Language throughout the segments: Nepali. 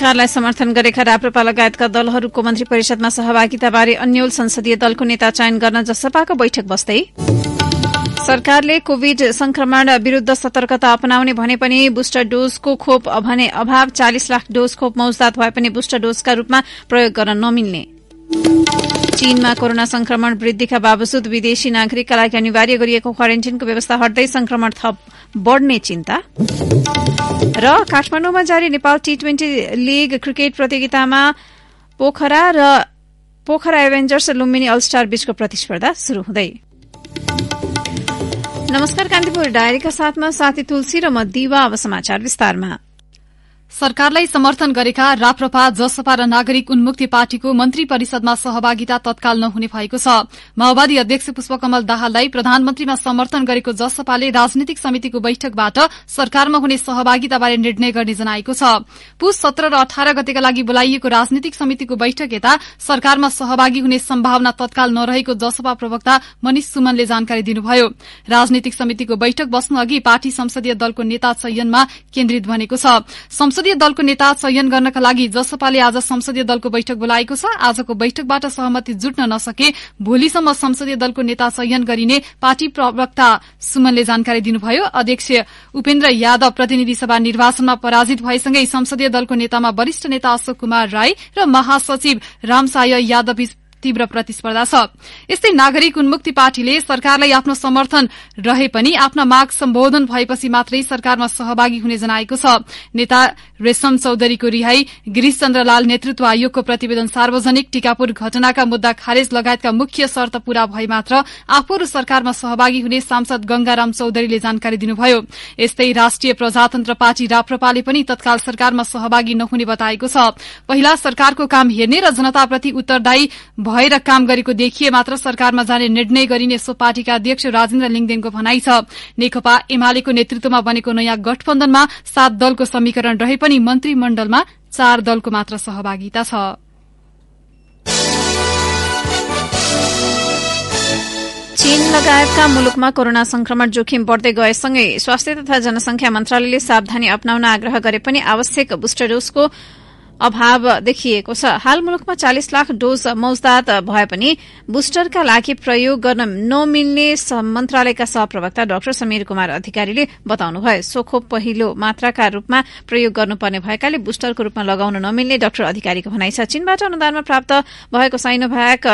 सरकारलाई समर्थन गरेका राप्रपा लगायतका दलहरूको मन्त्री परिषदमा सहभागिताबारे अन्यल संसदीय दलको नेता चयन गर्न जसपाको बैठक बस्दै सरकारले कोविड संक्रमण विरूद्ध सतर्कता अपनाउने भने पनि बुस्टर डोजको खोप भने अभाव चालिस लाख डोज खोप मौजदात भए पनि बुस्टर डोजका रूपमा प्रयोग गर्न नमिल्ने चीनमा कोरोना संक्रमण वृद्धिका बावजुद विदेशी नागरिकका लागि अनिवार्य गरिएको क्वारेन्टिनको व्यवस्था हट्दै संक्रमण थप बढ़ने चिन्ता र काठमाडौँमा जारी Nepal T twenty league cricket प्रतियोगितामा पोखरा र पोखरा एभेन्जर्स लुम्बिनी अलस्टार बीचको प्रतिस्पर्धा शुरू हुँदै नमस्कार कान्तिपुर डायरीका साथमा साथी तुलसी र म दिवा अब समाचार विस्तारमा सरकारलाई समर्थन गरेका राप्रपा जसपा र नागरिक उन्मुक्ति पार्टीको मन्त्री परिषदमा सहभागिता तत्काल नहुने भएको छ माओवादी अध्यक्ष पुष्पकमल दाहाललाई प्रधानमन्त्रीमा समर्थन गरेको जसपाले राजनीतिक समितिको बैठकबाट सरकारमा हुने सहभागिताबारे निर्णय गर्ने जनाएको छ पुष सत्र र अठार गतेका लागि बोलाइएको राजनीतिक समितिको बैठक यता सरकारमा सहभागी हुने सम्भावना तत्काल नरहेको जसपा प्रवक्ता मनिष सुमनले जानकारी दिनुभयो राजनीतिक समितिको बैठक बस्नु अघि पार्टी संसदीय दलको नेता चयनमा केन्द्रित भनेको छ संसदीय दलको नेता चयन गर्नका लागि जसपाले आज संसदीय दलको बैठक बोलाएको छ आजको बैठकबाट सहमति जुट्न नसके भोलिसम्म संसदीय दलको नेता चयन गरिने पार्टी प्रवक्ता सुमनले जानकारी दिनुभयो अध्यक्ष उपेन्द्र यादव प्रतिनिधि सभा निर्वाचनमा पराजित भएसँगै संसदीय दलको नेतामा वरिष्ठ नेता अशोक कुमार राई र महासचिव रामसाय यादव तीव्र प्रतिस्पर्धा छ यस्तै नागरिक उन्मुक्ति पार्टीले सरकारलाई आफ्नो समर्थन रहे पनि आफ्ना माग सम्बोधन भएपछि मात्रै सरकारमा सहभागी हुने जनाएको छ नेता रेशम चौधरीको रिहाई गिरीश चन्द्रलाल नेतृत्व आयोगको प्रतिवेदन सार्वजनिक टीकापुर घटनाका मुद्दा खारेज लगायतका मुख्य शर्त पूरा भए मात्र आफूहरू सरकारमा सहभागी हुने सांसद गंगाराम चौधरीले जानकारी दिनुभयो यस्तै राष्ट्रिय प्रजातन्त्र पार्टी राप्रपाले पनि तत्काल सरकारमा सहभागी नहुने बताएको छ पहिला सरकारको काम हेर्ने र जनताप्रति उत्तरदायी भएर काम गरेको देखिए मात्र सरकारमा जाने निर्णय गरिने सो पार्टीका अध्यक्ष राजेन्द्र लिङदेनको भनाई छ नेकपा एमालेको नेतृत्वमा बनेको नयाँ गठबन्धनमा सात दलको समीकरण रहे पनि मन्त्रीमण्डलमा चार दलको मात्र सहभागिता छ चीन लगायतका मुलुकमा कोरोना संक्रमण जोखिम बढ़दै गएसँगै स्वास्थ्य तथा जनसंख्या मन्त्रालयले सावधानी अप्नाउन आग्रह गरे पनि आवश्यक बुस्टर डोजको अभाव देखिएको छ हाल मुलुकमा चालिस लाख डोज मौजदात भए पनि बुस्टरका लागि प्रयोग गर्न नमिल्ने मन्त्रालयका सहप्रवक्ता डाक्टर समीर कुमार अधिकारीले बताउनुभयो सोखो पहिलो मात्राका रूपमा प्रयोग गर्नुपर्ने भएकाले बुस्टरको रूपमा लगाउन नमिल्ने डाक्टर अधिकारीको भनाइ छ चीनबाट अनुदानमा प्राप्त भएको साइनोभ्याक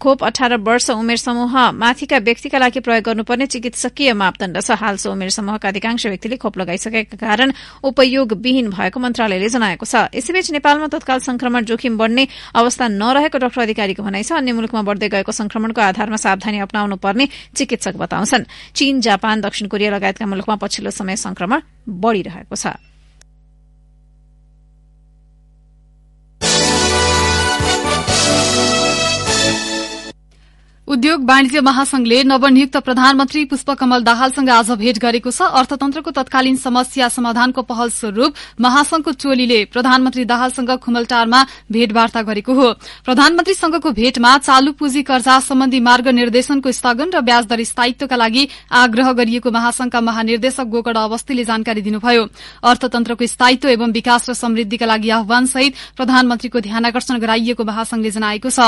खोप अठार वर्ष उमेर समूह माथिका व्यक्तिका लागि प्रयोग गर्नुपर्ने चिकित्सकीय मापदण्ड छ हालसो उमेर समूहका अधिकांश व्यक्तिले खोप लगाइसकेका कारण उपयोगविहीन भएको मन्त्रालयले जनाएको छ यसैबीच नेपालमा तत्काल संक्रमण जोखिम बढ्ने अवस्था नरहेको डाक्टर अधिकारीको भनाइ छ अन्य मुलुकमा बढ़दै गएको संक्रमणको आधारमा सावधानी अप्नाउनु पर्ने चिकित्सक बताउँछन् चीन जापान दक्षिण कोरिया लगायतका मुलुकमा पछिल्लो समय संक्रमण बढ़िरहेको छ उद्योग वाणिज्य महासंघले नवनियुक्त प्रधानमन्त्री पुष्पकमल दाहालसँग आज भेट गरेको छ अर्थतन्त्रको तत्कालीन समस्या समाधानको पहल स्वरूप महासंघको टोलीले प्रधानमन्त्री दाहालसँग खुमलटारमा भेटवार्ता गरेको हो प्रधानमन्त्रीसँगको भेटमा चालू पूँजी कर्जा सम्बन्धी मार्ग निर्देशनको स्थगन र ब्याजदर स्थायित्वका लागि आग्रह गरिएको महासंघका महानिर्देशक गोकर्ण अवस्थीले जानकारी दिनुभयो अर्थतन्त्रको स्थायित्व एवं विकास र समृद्धिका लागि आह्वान सहित प्रधानमन्त्रीको ध्यानकर्षण गराइएको महासंघले जनाएको छ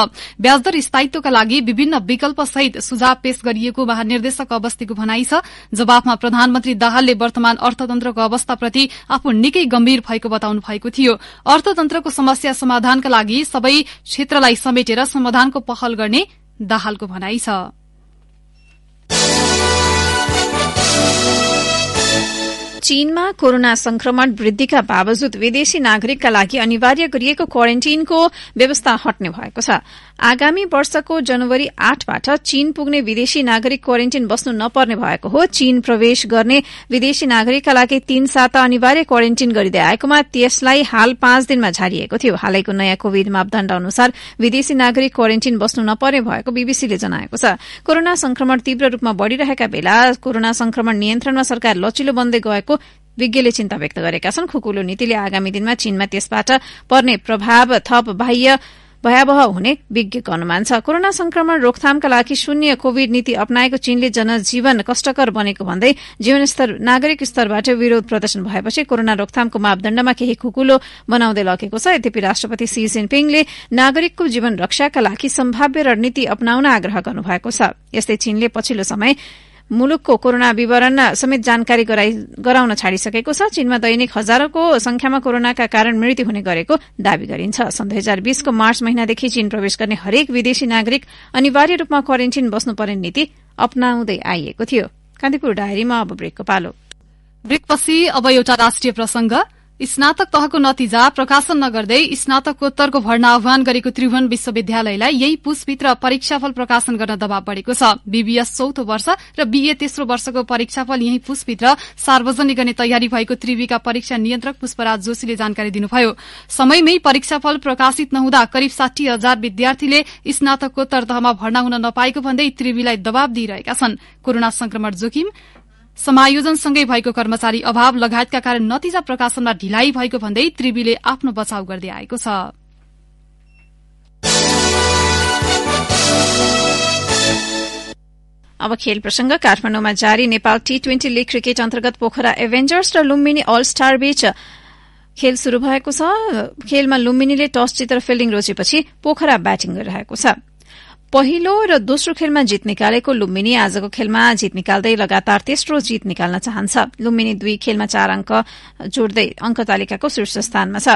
ब्याजदर स्थायित्वका लागि विभिन्न विकल्पसहित सुझाव पेश गरिएको महानिर्देशक अवस्थीको भनाई छ जवाफमा प्रधानमन्त्री दाहालले वर्तमान अर्थतन्त्रको अवस्थाप्रति आफू निकै गम्भीर भएको बताउनु भएको थियो अर्थतन्त्रको समस्या समाधानका लागि सबै क्षेत्रलाई समेटेर समाधानको पहल गर्ने दाहालको भनाई छ चीनमा कोरोना संक्रमण वृद्धिका बावजूद विदेशी नागरिकका लागि अनिवार्य गरिएको क्वारेन्टीनको व्यवस्था हट्ने भएको छ आगामी वर्षको जनवरी आठबाट चीन पुग्ने विदेशी नागरिक क्वारेन्टीन बस्नु नपर्ने भएको हो चीन प्रवेश गर्ने विदेशी नागरिकका लागि तीन साता अनिवार्य क्वारेन्टीन गरिँदै आएकोमा त्यसलाई हाल पाँच दिनमा झारिएको थियो हालैको नयाँ कोविड मापदण्ड अनुसार विदेशी नागरिक क्वारेन्टीन बस्नु नपर्ने भएको बीबीसीले जनाएको छ कोरोना संक्रमण तीव्र रूपमा बढ़िरहेका बेला कोरोना संक्रमण नियन्त्रणमा सरकार लचिलो बन्दै गएको भएको विज्ञले चिन्ता व्यक्त गरेका छन् खुकुलो नीतिले आगामी दिनमा चीनमा त्यसबाट पर्ने प्रभाव थप बाह्य भयावह हुने विज्ञको अनुमान छ कोरोना संक्रमण रोकथामका लागि शून्य कोविड नीति अप्नाएको चीनले जनजीवन कष्टकर बनेको भन्दै जीवनस्तर नागरिक स्तरबाट विरोध प्रदर्शन भएपछि कोरोना रोकथामको मापदण्डमा केही खुकुलो बनाउँदै लगेको छ यद्यपि राष्ट्रपति सी जिनपिङले नागरिकको जीवन रक्षाका लागि सम्भाव्य रणनीति अपनाउन आग्रह गर्नुभएको छ यस्तै चीनले पछिल्लो समय मुलुकको कोरोना विवरण समेत जानकारी गराउन छाडिसकेको छ चीनमा दैनिक हजारौंको संख्यामा कोरोनाका कारण मृत्यु हुने गरेको दावी गरिन्छ सन् दुई हजार बीसको मार्च महिनादेखि चीन प्रवेश गर्ने हरेक विदेशी नागरिक अनिवार्य रूपमा क्वारेन्टीन बस्नुपर्ने नीति अपनाउँदै आइएको थियो कान्तिपुर डायरीमा अब ब्रेकको पालो ब्रेकपछि अब एउटा राष्ट्रिय प्रसंग स्नातक तहको नतिजा प्रकाशन नगर्दै स्नातकोत्तरको भर्ना आह्वान गरेको त्रिभुवन विश्वविद्यालयलाई यही पुसभित्र परीक्षाफल प्रकाशन गर्न दबाव बढ़ेको छ बीबीएस चौथो वर्ष र बीए तेस्रो वर्षको परीक्षाफल यही पुषभित्र सार्वजनिक गर्ने तयारी भएको त्रिवीका परीक्षा नियन्त्रक पुष्पराज जोशीले जानकारी दिनुभयो समयमै परीक्षाफल प्रकाशित नहुँदा करिब साठी हजार विद्यार्थीले स्नातकोत्तर तहमा भर्ना हुन नपाएको भन्दै त्रिवीलाई दबाव दिइरहेका छन् कोरोना संक्रमण जोखिम समायोजनसँगै भएको कर्मचारी अभाव लगायतका कारण नतिजा प्रकाशनमा ढिलाइ भएको भन्दै त्रिवीले आफ्नो बचाव गर्दै आएको छ अब खेल प्रसंग काठमाडौँमा जारी Nepal T twenty league cricket अन्तर्गत पोखरा एभेन्जर्स र लुम्बिनी अल स्टार बीच खेल शुरू भएको छ खेलमा लुम्बिनीले टस जितेर फिल्डिङ रोजेपछि पोखरा ब्याटिङ गरिरहेको छ पहिलो र दोस्रो खेलमा जित निकालेको लुम्बिनी आजको खेलमा जित निकाल्दै लगातार तेस्रो जित निकाल्न चाहन्छ लुम्बिनी दुई खेलमा चार अंक जोड्दै अङ्क तालिकाको शीर्ष स्थानमा छ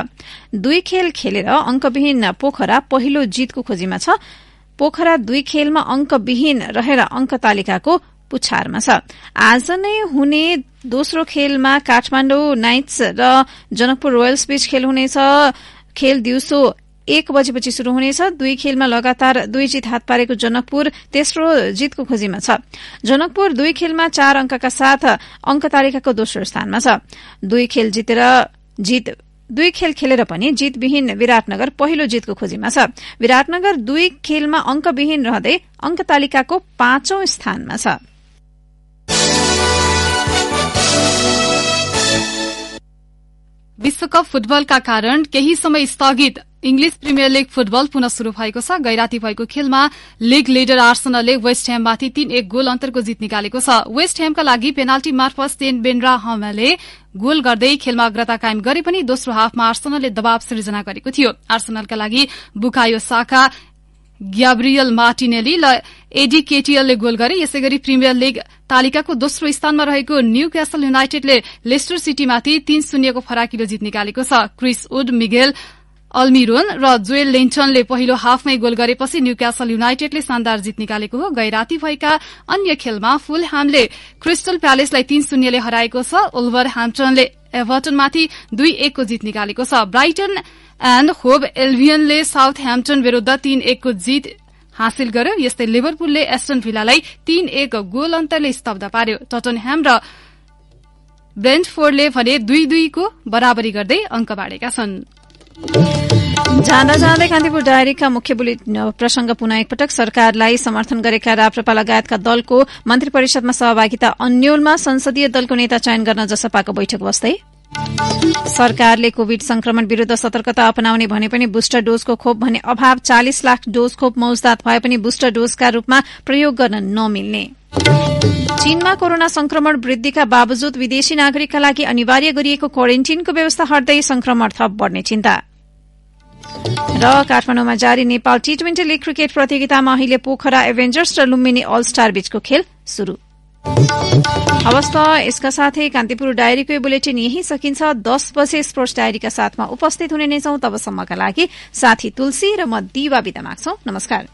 दुई खेल खेलेर अंकविहीन पोखरा पहिलो जितको खोजीमा छ पोखरा दुई खेलमा अंकविहीन रहेर अङ्क तालिकाको पुछारमा छ आज नै हुने दोस्रो खेलमा काठमाण्डु नाइट्स र जनकपुर रोयल्स बीच खेल हुनेछ खेल दिउँसो एक बजेपछि शुरू हुनेछ दुई खेलमा लगातार दुई जित हात पारेको जनकपुर तेस्रो जितको खोजीमा छ जनकपुर दुई खेलमा चार अंकका साथ अंक तालिकाको दोस्रो स्थानमा छ दुई खेल जितेर जित दुई खेल खेलेर पनि जितविहीन विराटनगर पहिलो जितको खोजीमा छ विराटनगर दुई खेलमा अंकविहीन रहँदै अंक तालिकाको पाँचौं स्थानमा छ विश्वकप फुटबलका कारण केही समय स्थगित इङ्ग्लिस प्रिमियर लीग फुटबल पुनः शुरू भएको छ गैराती भएको खेलमा लीग लिडर आर्सनलले वेस्ट ह्याममाथि तीन एक गोल अन्तरको जित निकालेको छ वेस्ट ह्यामका लागि पेनाल्टी मार्फत सेन बेन्ड्रा हमले गोल गर्दै खेलमा अग्रता कायम गरे पनि दोस्रो हाफमा आर्सनलले दबाव सृजना गरेको थियो आर्सनलका लागि बुकायो साका ग्याब्रियल मार्टिनेली र एडी केटीएलले गोल गरे यसै गरी प्रिमियर लीग तालिकाको दोस्रो स्थानमा रहेको न्यू क्यासल युनाइटेडले लेस्टर सिटीमाथि तीन शून्यको फराकिलो जित निकालेको छ क्रिस वुड मिगेल अल्मिरोन र जोएल लेन्टनले पहिलो हाफमै गोल गरेपछि न्यू क्यासल युनाइटेडले शानदार जित निकालेको हो गै राती भएका अन्य खेलमा फुलह्यामले क्रिस्टल प्यालेसलाई तीन शून्यले हराएको छ ओल्भर ह्याम्पटनले एभर्टनमाथि दुई एकको जित निकालेको छ ब्राइटन एण्ड होब एल्भियनले साउथ ह्याम्पटन विरूद्ध तीन एकको जित हासिल गर्यो यस्तै लिभरपुलले एस्टन भिलालाई तीन एक गोल अन्तरले स्तब्ध पार्यो टटनह्याम र ब्रेन्टफोर्डले भने दुई दुईको बराबरी गर्दै अंक बाँडेका छनृ जाँदा जाँदै कान्तिपुर डायरीका मुख्य बुलेटिन प्रसंग पुनः एकपटक सरकारलाई समर्थन गरेका राप्रपा लगायतका दलको मन्त्री परिषदमा सहभागिता अन्यलमा संसदीय दलको नेता चयन गर्न जसपाको बैठक बस्दै सरकारले कोविड संक्रमण विरूद्ध सतर्कता अपनाउने भने पनि बुस्टर डोजको खोप भने अभाव चालिस लाख डोज खोप मौजदात भए पनि बुस्टर डोजका रूपमा प्रयोग गर्न नमिल्ने चीनमा कोरोना संक्रमण वृद्धिका बावजुद विदेशी नागरिकका लागि अनिवार्य गरिएको क्वारेन्टिनको व्यवस्था हट्दै संक्रमण थप बढ्ने चिन्ता र काठमाडौँमा जारी Nepal T twenty league cricket प्रतियोगितामा अहिले पोखरा एभेन्जर्स र लुम्बिनी अल स्टार बीचको खेल शुरू हवस् त यसका साथै कान्तिपुर डायरीको बुलेटिन यही सकिन्छ दस बजे स्पोर्ट्स डायरीका साथमा उपस्थित हुने नै छौं तबसम्मका लागि साथी तुलसी र म दिवा विदा माग्छौ नमस्कार